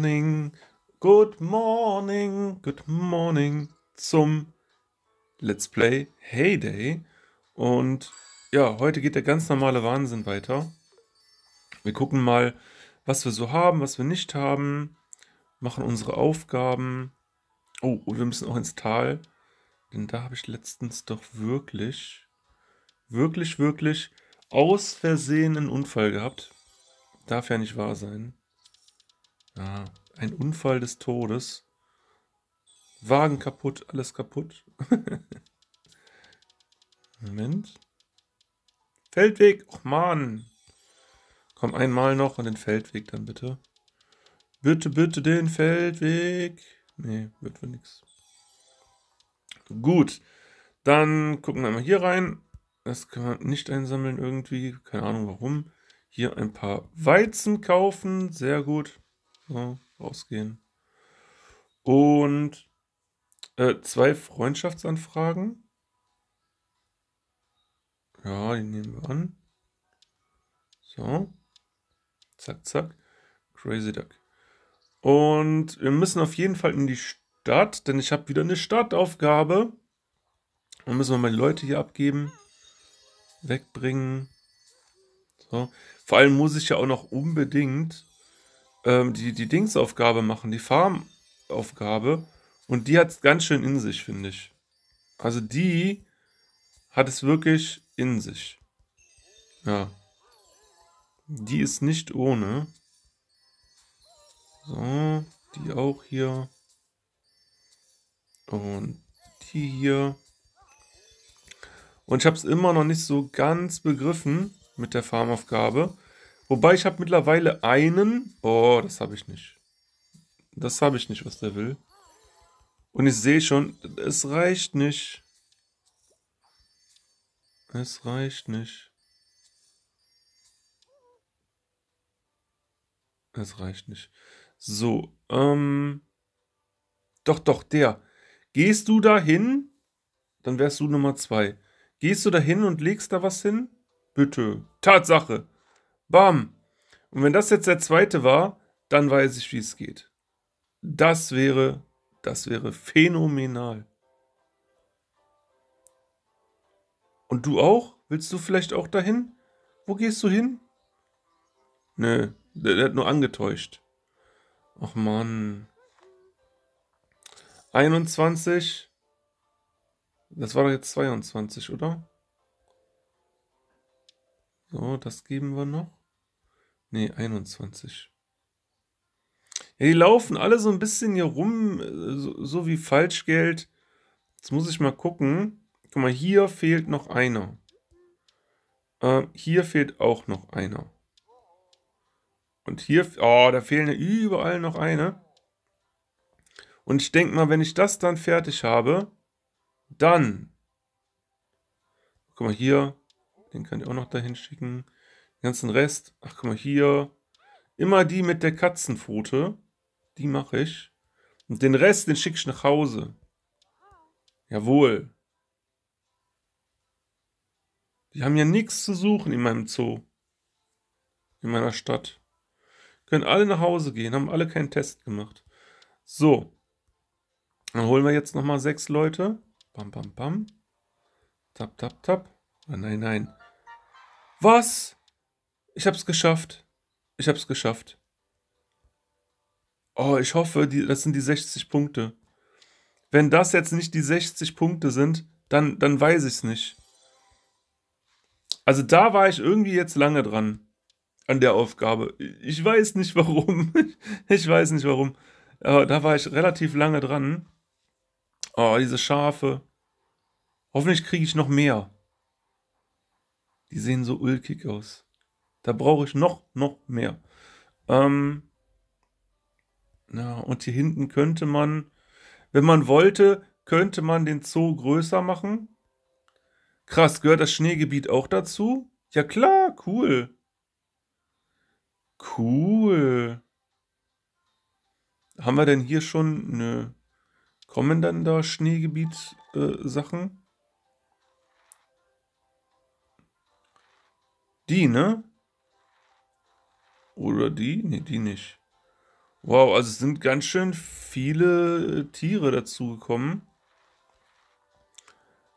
morning, good morning, good morning zum Let's Play Heyday. Und ja, heute geht der ganz normale Wahnsinn weiter. Wir gucken mal, was wir so haben, was wir nicht haben, machen unsere Aufgaben. Oh, und wir müssen auch ins Tal, denn da habe ich letztens doch wirklich, wirklich, wirklich aus Versehen einen Unfall gehabt. Darf ja nicht wahr sein. Ja, ein Unfall des Todes. Wagen kaputt, alles kaputt. Moment. Feldweg, och Mann. Komm einmal noch an den Feldweg dann bitte. Bitte, bitte den Feldweg. Nee, wird wohl nichts. Gut. Dann gucken wir mal hier rein. Das kann man nicht einsammeln irgendwie. Keine Ahnung warum. Hier ein paar Weizen kaufen. Sehr gut rausgehen. Und äh, zwei Freundschaftsanfragen. Ja, die nehmen wir an. So. Zack, zack. Crazy Duck. Und wir müssen auf jeden Fall in die Stadt, denn ich habe wieder eine Stadtaufgabe. Dann müssen wir meine Leute hier abgeben. Wegbringen. So. Vor allem muss ich ja auch noch unbedingt ähm, die, die Dingsaufgabe machen, die Farmaufgabe. Und die hat es ganz schön in sich, finde ich. Also die hat es wirklich in sich. Ja. Die ist nicht ohne. So, die auch hier. Und die hier. Und ich habe es immer noch nicht so ganz begriffen mit der Farmaufgabe. Wobei ich habe mittlerweile einen. Oh, das habe ich nicht. Das habe ich nicht, was der will. Und ich sehe schon, es reicht nicht. Es reicht nicht. Es reicht nicht. So, ähm. Doch, doch, der. Gehst du da hin? Dann wärst du Nummer zwei. Gehst du da hin und legst da was hin? Bitte. Tatsache. Bam. Und wenn das jetzt der zweite war, dann weiß ich, wie es geht. Das wäre, das wäre phänomenal. Und du auch? Willst du vielleicht auch dahin? Wo gehst du hin? Nö, der, der hat nur angetäuscht. Ach Mann. 21. Das war doch jetzt 22, oder? So, das geben wir noch. Nee, 21. Ja, die laufen alle so ein bisschen hier rum, äh, so, so wie Falschgeld. Jetzt muss ich mal gucken. Guck mal, hier fehlt noch einer. Äh, hier fehlt auch noch einer. Und hier, oh, da fehlen ja überall noch eine. Und ich denke mal, wenn ich das dann fertig habe, dann. Guck mal hier, den kann ich auch noch dahin schicken. Den ganzen Rest, ach guck mal hier, immer die mit der Katzenpfote, die mache ich. Und den Rest, den schicke ich nach Hause. Jawohl. Die haben ja nichts zu suchen in meinem Zoo. In meiner Stadt. Können alle nach Hause gehen, haben alle keinen Test gemacht. So. Dann holen wir jetzt nochmal sechs Leute. Bam, bam, bam. Tap, tap, tap. Oh, nein, nein. Was? Ich hab's geschafft. Ich hab's geschafft. Oh, ich hoffe, die, das sind die 60 Punkte. Wenn das jetzt nicht die 60 Punkte sind, dann, dann weiß ich's nicht. Also da war ich irgendwie jetzt lange dran. An der Aufgabe. Ich weiß nicht warum. Ich weiß nicht warum. Aber da war ich relativ lange dran. Oh, diese Schafe. Hoffentlich kriege ich noch mehr. Die sehen so ulkig aus. Da brauche ich noch, noch mehr. Ähm, ja, und hier hinten könnte man, wenn man wollte, könnte man den Zoo größer machen. Krass, gehört das Schneegebiet auch dazu? Ja klar, cool. Cool. Haben wir denn hier schon... Nö. Ne, kommen dann da Schneegebiet-Sachen? Äh, die, ne? Oder die? Ne, die nicht. Wow, also es sind ganz schön viele Tiere dazugekommen.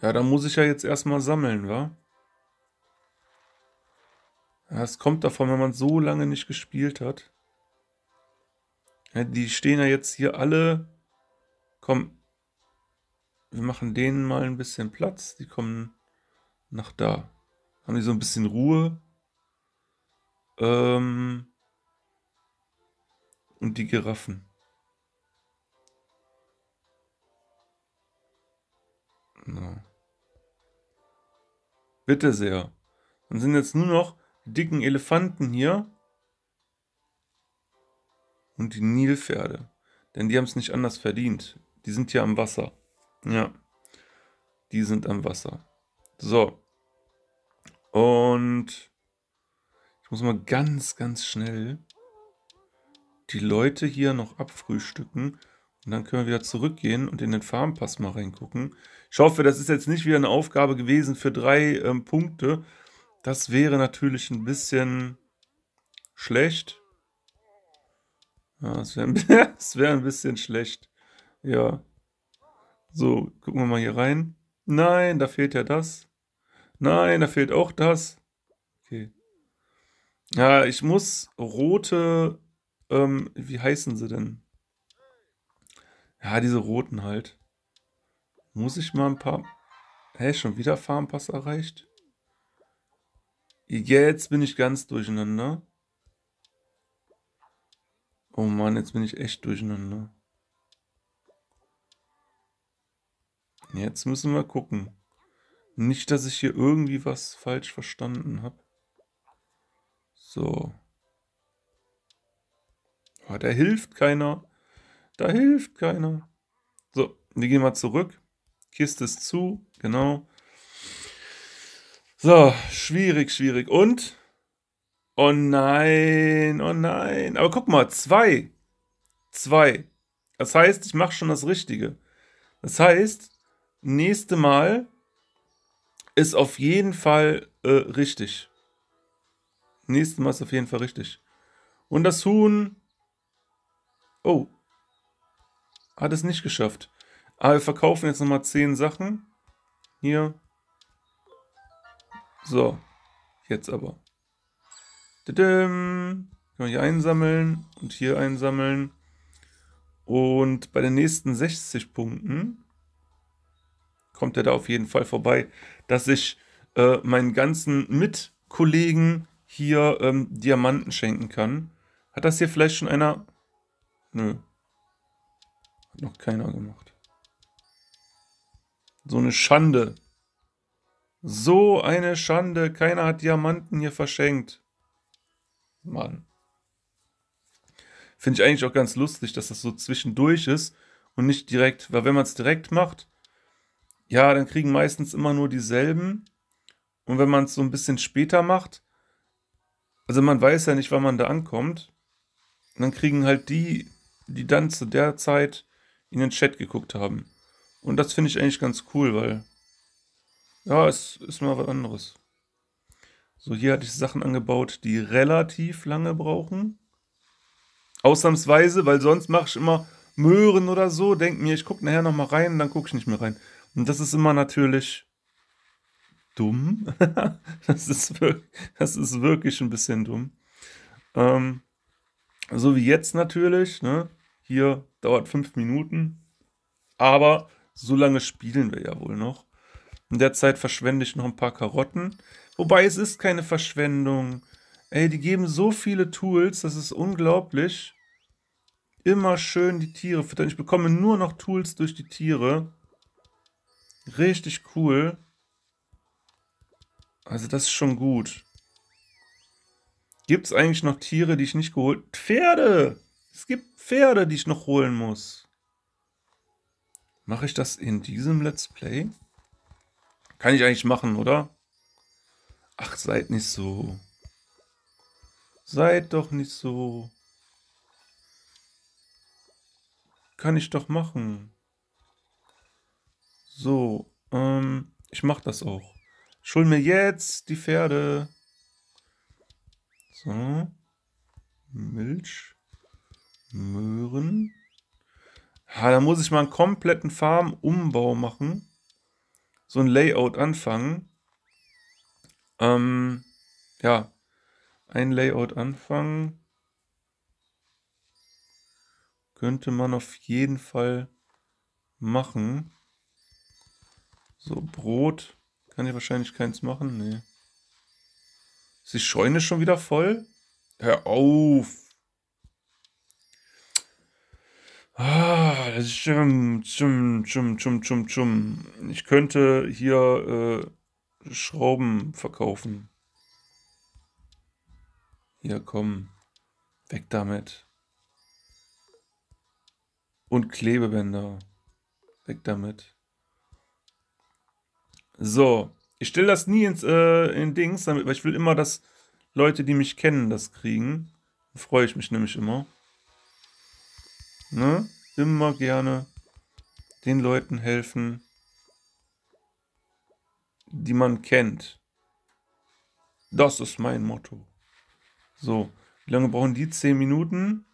Ja, da muss ich ja jetzt erstmal sammeln, wa? Das kommt davon, wenn man so lange nicht gespielt hat. Ja, die stehen ja jetzt hier alle. Komm, wir machen denen mal ein bisschen Platz. Die kommen nach da. Haben die so ein bisschen Ruhe. Ähm, und die Giraffen. So. Bitte sehr. Dann sind jetzt nur noch die dicken Elefanten hier und die Nilpferde. Denn die haben es nicht anders verdient. Die sind hier am Wasser. Ja. Die sind am Wasser. So. Und ich muss mal ganz, ganz schnell die Leute hier noch abfrühstücken. Und dann können wir wieder zurückgehen und in den Farmpass mal reingucken. Ich hoffe, das ist jetzt nicht wieder eine Aufgabe gewesen für drei ähm, Punkte. Das wäre natürlich ein bisschen schlecht. Ja, das wäre wär ein bisschen schlecht. Ja. So, gucken wir mal hier rein. Nein, da fehlt ja das. Nein, da fehlt auch das. Okay. Ja, ich muss rote ähm, wie heißen sie denn? Ja, diese roten halt. Muss ich mal ein paar... Hä, schon wieder Farmpass erreicht? Jetzt bin ich ganz durcheinander. Oh Mann, jetzt bin ich echt durcheinander. Jetzt müssen wir gucken. Nicht, dass ich hier irgendwie was falsch verstanden habe. So. Oh, da hilft keiner. Da hilft keiner. So, wir gehen mal zurück. Kiste ist zu, genau. So, schwierig, schwierig. Und? Oh nein, oh nein. Aber guck mal, zwei. Zwei. Das heißt, ich mache schon das Richtige. Das heißt, nächste Mal ist auf jeden Fall äh, richtig. Nächstes Mal ist auf jeden Fall richtig. Und das Huhn Oh. Hat es nicht geschafft. Aber ah, wir verkaufen jetzt nochmal 10 Sachen. Hier. So. Jetzt aber. Tadam. Können wir hier einsammeln und hier einsammeln. Und bei den nächsten 60 Punkten kommt er da auf jeden Fall vorbei, dass ich äh, meinen ganzen Mitkollegen hier ähm, Diamanten schenken kann. Hat das hier vielleicht schon einer Nö. Hat noch keiner gemacht. So eine Schande. So eine Schande. Keiner hat Diamanten hier verschenkt. Mann. Finde ich eigentlich auch ganz lustig, dass das so zwischendurch ist und nicht direkt, weil wenn man es direkt macht, ja, dann kriegen meistens immer nur dieselben. Und wenn man es so ein bisschen später macht, also man weiß ja nicht, wann man da ankommt, dann kriegen halt die die dann zu der Zeit in den Chat geguckt haben. Und das finde ich eigentlich ganz cool, weil ja, es ist mal was anderes. So, hier hatte ich Sachen angebaut, die relativ lange brauchen. Ausnahmsweise, weil sonst mache ich immer Möhren oder so, denke mir, ich gucke nachher nochmal rein, dann gucke ich nicht mehr rein. Und das ist immer natürlich dumm. das, ist wirklich, das ist wirklich ein bisschen dumm. Ähm, so wie jetzt natürlich, ne? hier dauert fünf Minuten, aber so lange spielen wir ja wohl noch. In der Zeit verschwende ich noch ein paar Karotten. Wobei es ist keine Verschwendung. Ey, die geben so viele Tools, das ist unglaublich. Immer schön die Tiere füttern. Ich bekomme nur noch Tools durch die Tiere. Richtig cool. Also das ist schon gut. Gibt es eigentlich noch Tiere, die ich nicht geholt... Pferde! Es gibt Pferde, die ich noch holen muss. Mache ich das in diesem Let's Play? Kann ich eigentlich machen, oder? Ach, seid nicht so. Seid doch nicht so. Kann ich doch machen. So, ähm, ich mach das auch. Ich mir jetzt die Pferde. So. Milch. Möhren. Ja, da muss ich mal einen kompletten Farmumbau machen. So ein Layout anfangen. Ähm, ja. Ein Layout anfangen. Könnte man auf jeden Fall machen. So, Brot. Kann ich wahrscheinlich keins machen? Nee. Ist die Scheune schon wieder voll? Hör auf! Ah, das stimmt, stimmt, stimmt, stimmt, stimmt, stimmt. Ich könnte hier äh, Schrauben verkaufen. Ja, komm. Weg damit. Und Klebebänder. Weg damit. So. Ich stelle das nie ins äh, in Dings, damit, weil ich will immer, dass Leute, die mich kennen, das kriegen. Da freue ich mich nämlich immer. Ne? Immer gerne den Leuten helfen, die man kennt. Das ist mein Motto. So, wie lange brauchen die? 10 Minuten?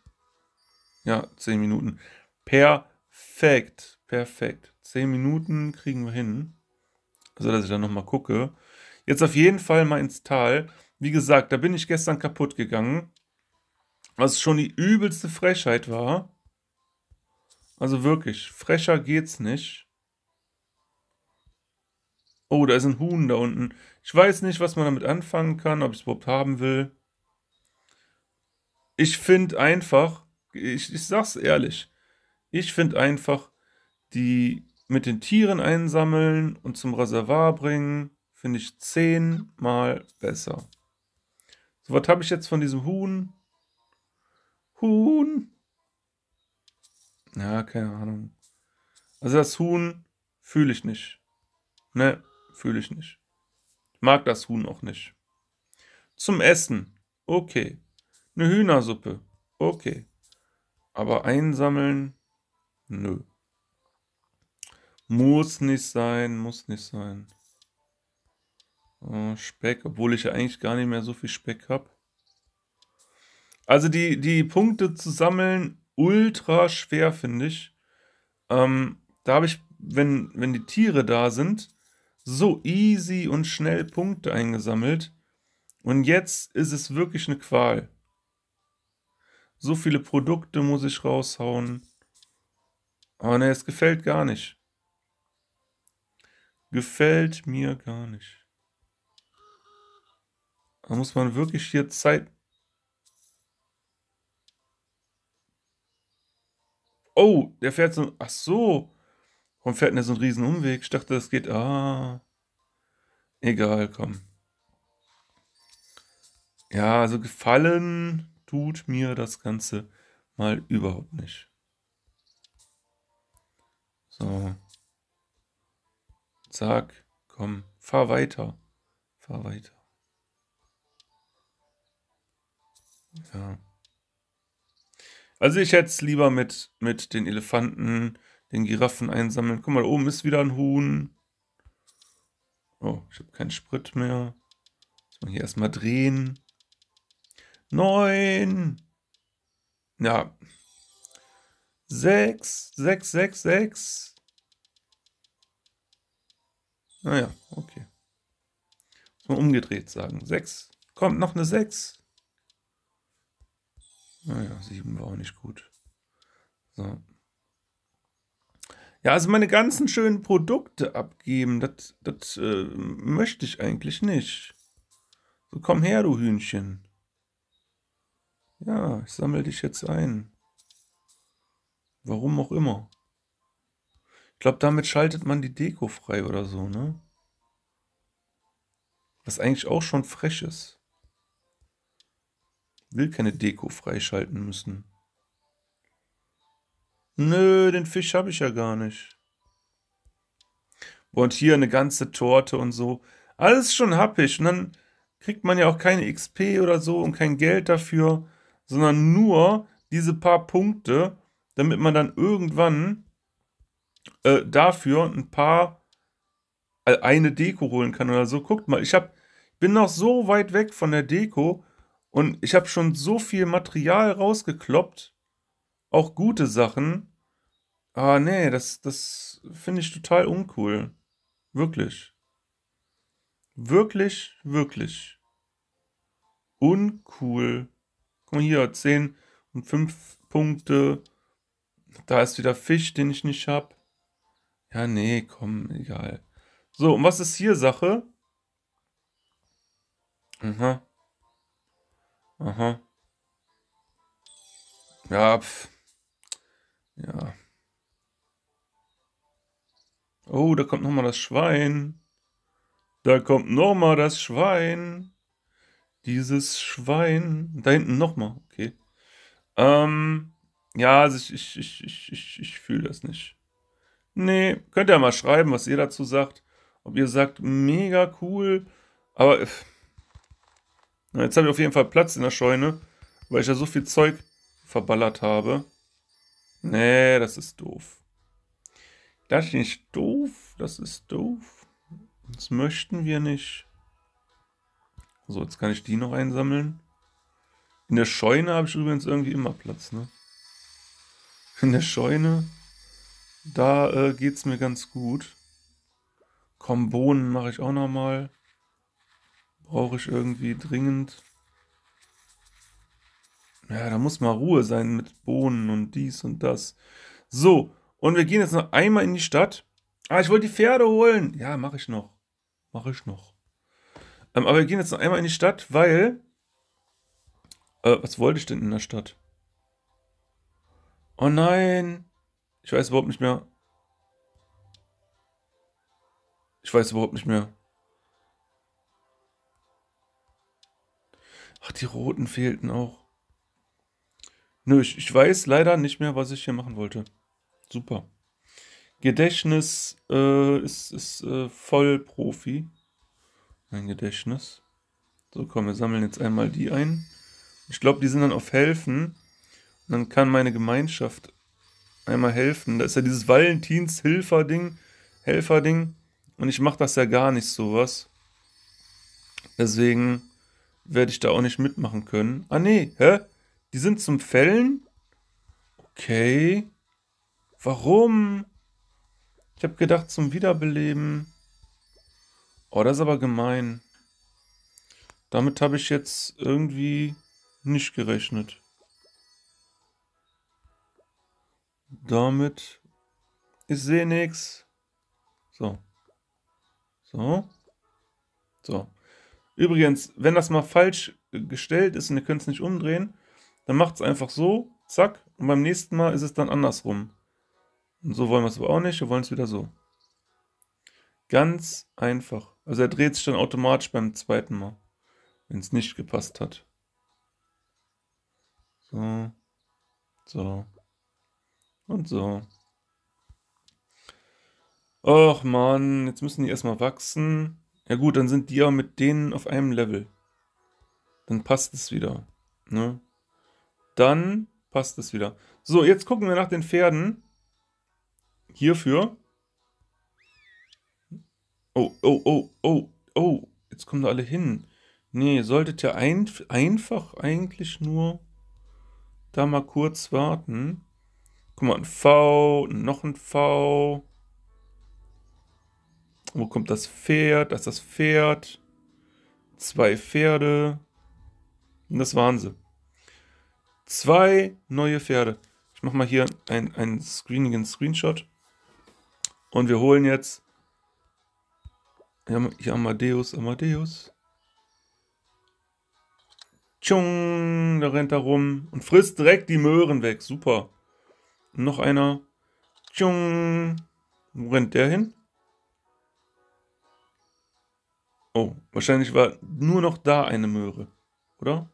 Ja, 10 Minuten. Perfekt, perfekt. 10 Minuten kriegen wir hin. Also, dass ich dann nochmal gucke. Jetzt auf jeden Fall mal ins Tal. Wie gesagt, da bin ich gestern kaputt gegangen. Was schon die übelste Frechheit war. Also wirklich, frecher geht's nicht. Oh, da ist ein Huhn da unten. Ich weiß nicht, was man damit anfangen kann, ob ich es überhaupt haben will. Ich finde einfach, ich, ich sag's ehrlich, ich finde einfach, die mit den Tieren einsammeln und zum Reservoir bringen, finde ich zehnmal besser. So, was habe ich jetzt von diesem Huhn? Huhn! Ja, keine Ahnung. Also das Huhn fühle ich nicht. Ne, fühle ich nicht. Ich mag das Huhn auch nicht. Zum Essen. Okay. Eine Hühnersuppe. Okay. Aber einsammeln? Nö. Muss nicht sein, muss nicht sein. Oh, Speck, obwohl ich ja eigentlich gar nicht mehr so viel Speck habe. Also die, die Punkte zu sammeln ultra schwer, finde ich. Ähm, da habe ich, wenn, wenn die Tiere da sind, so easy und schnell Punkte eingesammelt. Und jetzt ist es wirklich eine Qual. So viele Produkte muss ich raushauen. Aber ne, es gefällt gar nicht. Gefällt mir gar nicht. Da muss man wirklich hier Zeit Oh, der fährt so. Ach so. Warum fährt denn der so einen riesen Umweg? Ich dachte, das geht. Ah. Egal, komm. Ja, also gefallen tut mir das Ganze mal überhaupt nicht. So. Zack, komm, fahr weiter. Fahr weiter. Ja. Also ich hätte es lieber mit, mit den Elefanten, den Giraffen einsammeln. Guck mal, da oben ist wieder ein Huhn. Oh, ich habe keinen Sprit mehr. Muss man hier erstmal drehen. Neun. Ja. Sechs, sechs, sechs, sechs. Naja, ah okay. Muss man umgedreht sagen. Sechs. Kommt noch eine sechs. Naja, sieben war auch nicht gut. So. Ja, also meine ganzen schönen Produkte abgeben, das, das äh, möchte ich eigentlich nicht. So, komm her, du Hühnchen. Ja, ich sammle dich jetzt ein. Warum auch immer. Ich glaube, damit schaltet man die Deko frei oder so, ne? Was eigentlich auch schon frech ist. Will keine Deko freischalten müssen. Nö, den Fisch habe ich ja gar nicht. Und hier eine ganze Torte und so. Alles schon happig. Und dann kriegt man ja auch keine XP oder so und kein Geld dafür, sondern nur diese paar Punkte, damit man dann irgendwann äh, dafür ein paar äh, eine Deko holen kann oder so. Guckt mal, ich hab, bin noch so weit weg von der Deko und ich habe schon so viel Material rausgekloppt, auch gute Sachen. Ah, nee, das, das finde ich total uncool. Wirklich. Wirklich, wirklich. Uncool. Guck mal hier, 10 und 5 Punkte. Da ist wieder Fisch, den ich nicht habe. Ja, nee, komm, egal. So, und was ist hier Sache? Aha. Aha. Ja, pf. Ja. Oh, da kommt nochmal das Schwein. Da kommt nochmal das Schwein. Dieses Schwein. Da hinten nochmal. Okay. Ähm. Ja, also ich, ich, ich, ich, ich, ich fühle das nicht. Nee, könnt ihr mal schreiben, was ihr dazu sagt. Ob ihr sagt, mega cool. Aber. Pf. Na, jetzt habe ich auf jeden Fall Platz in der Scheune, weil ich ja so viel Zeug verballert habe. Nee, das ist doof. Das ist nicht doof, das ist doof. Das möchten wir nicht. So, jetzt kann ich die noch einsammeln. In der Scheune habe ich übrigens irgendwie immer Platz, ne? In der Scheune, da äh, geht es mir ganz gut. Komm, Bohnen mache ich auch nochmal. mal brauche ich irgendwie dringend. Ja, da muss mal Ruhe sein mit Bohnen und dies und das. So, und wir gehen jetzt noch einmal in die Stadt. Ah, ich wollte die Pferde holen. Ja, mache ich noch. Mache ich noch. Ähm, aber wir gehen jetzt noch einmal in die Stadt, weil... Äh, was wollte ich denn in der Stadt? Oh nein. Ich weiß überhaupt nicht mehr. Ich weiß überhaupt nicht mehr. Ach, die roten fehlten auch. Nö, ich, ich weiß leider nicht mehr, was ich hier machen wollte. Super. Gedächtnis äh, ist, ist äh, voll Profi. Mein Gedächtnis. So, komm, wir sammeln jetzt einmal die ein. Ich glaube, die sind dann auf Helfen. Und dann kann meine Gemeinschaft einmal helfen. Da ist ja dieses Valentins-Hilfer-Ding. Helfer-Ding. Und ich mache das ja gar nicht sowas. Deswegen werde ich da auch nicht mitmachen können. Ah, nee, hä? Die sind zum Fällen? Okay. Warum? Ich habe gedacht zum Wiederbeleben. Oh, das ist aber gemein. Damit habe ich jetzt irgendwie nicht gerechnet. Damit. Ich sehe nichts. So. So. So. Übrigens, wenn das mal falsch gestellt ist und ihr könnt es nicht umdrehen, dann macht es einfach so, zack, und beim nächsten Mal ist es dann andersrum. Und so wollen wir es aber auch nicht, wir wollen es wieder so. Ganz einfach. Also er dreht sich dann automatisch beim zweiten Mal, wenn es nicht gepasst hat. So, so und so. Och man, jetzt müssen die erstmal wachsen. Ja gut, dann sind die ja mit denen auf einem Level. Dann passt es wieder. Ne? Dann passt es wieder. So, jetzt gucken wir nach den Pferden. Hierfür. Oh, oh, oh, oh, oh. Jetzt kommen da alle hin. Nee, solltet ihr ein, einfach eigentlich nur da mal kurz warten. Guck mal, ein V, noch ein V. Wo kommt das Pferd? Das ist das Pferd. Zwei Pferde. Und das waren sie. Zwei neue Pferde. Ich mache mal hier einen ein Screening, Screenshot. Und wir holen jetzt. Hier Amadeus, Amadeus. Tschung, da rennt er rum und frisst direkt die Möhren weg. Super. Und noch einer. Tschung. Wo rennt der hin? Oh, wahrscheinlich war nur noch da eine Möhre, oder?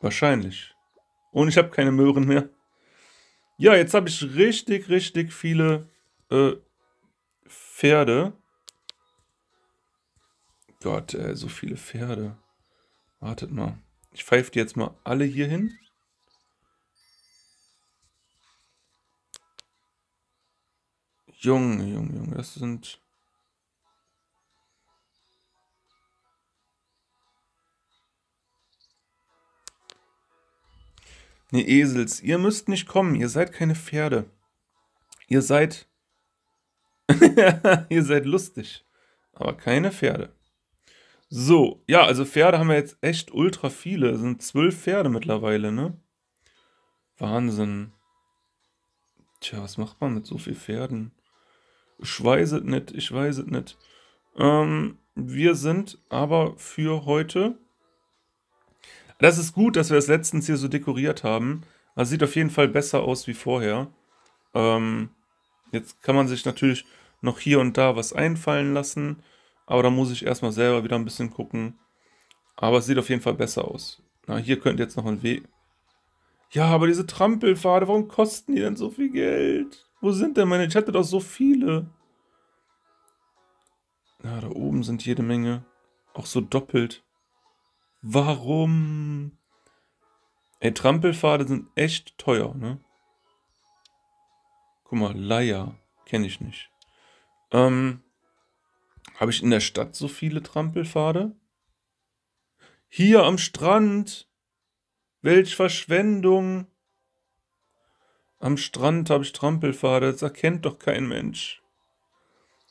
Wahrscheinlich. Und ich habe keine Möhren mehr. Ja, jetzt habe ich richtig, richtig viele äh, Pferde. Gott, ey, äh, so viele Pferde. Wartet mal. Ich pfeife die jetzt mal alle hier hin. Junge, Junge, Junge, das sind... Ihr Esels, ihr müsst nicht kommen, ihr seid keine Pferde. Ihr seid. ihr seid lustig, aber keine Pferde. So, ja, also Pferde haben wir jetzt echt ultra viele. Es sind zwölf Pferde mittlerweile, ne? Wahnsinn. Tja, was macht man mit so vielen Pferden? Ich weiß es nicht, ich weiß es nicht. Ähm, wir sind aber für heute das ist gut, dass wir das letztens hier so dekoriert haben. Das also sieht auf jeden Fall besser aus wie vorher. Ähm, jetzt kann man sich natürlich noch hier und da was einfallen lassen. Aber da muss ich erstmal selber wieder ein bisschen gucken. Aber es sieht auf jeden Fall besser aus. Na, hier könnte jetzt noch ein Weg... Ja, aber diese Trampelpfade, warum kosten die denn so viel Geld? Wo sind denn meine? Ich hatte doch so viele. Ja, da oben sind jede Menge. Auch so doppelt. Warum? Ey, Trampelpfade sind echt teuer, ne? Guck mal, Leier. Kenne ich nicht. Ähm, Habe ich in der Stadt so viele Trampelpfade? Hier am Strand. Welch Verschwendung. Am Strand habe ich Trampelpfade, das erkennt doch kein Mensch.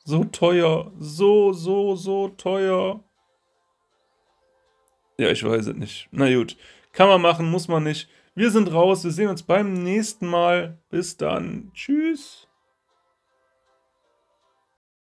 So teuer, so, so, so teuer. Ja, ich weiß es nicht. Na gut. Kann man machen, muss man nicht. Wir sind raus. Wir sehen uns beim nächsten Mal. Bis dann. Tschüss.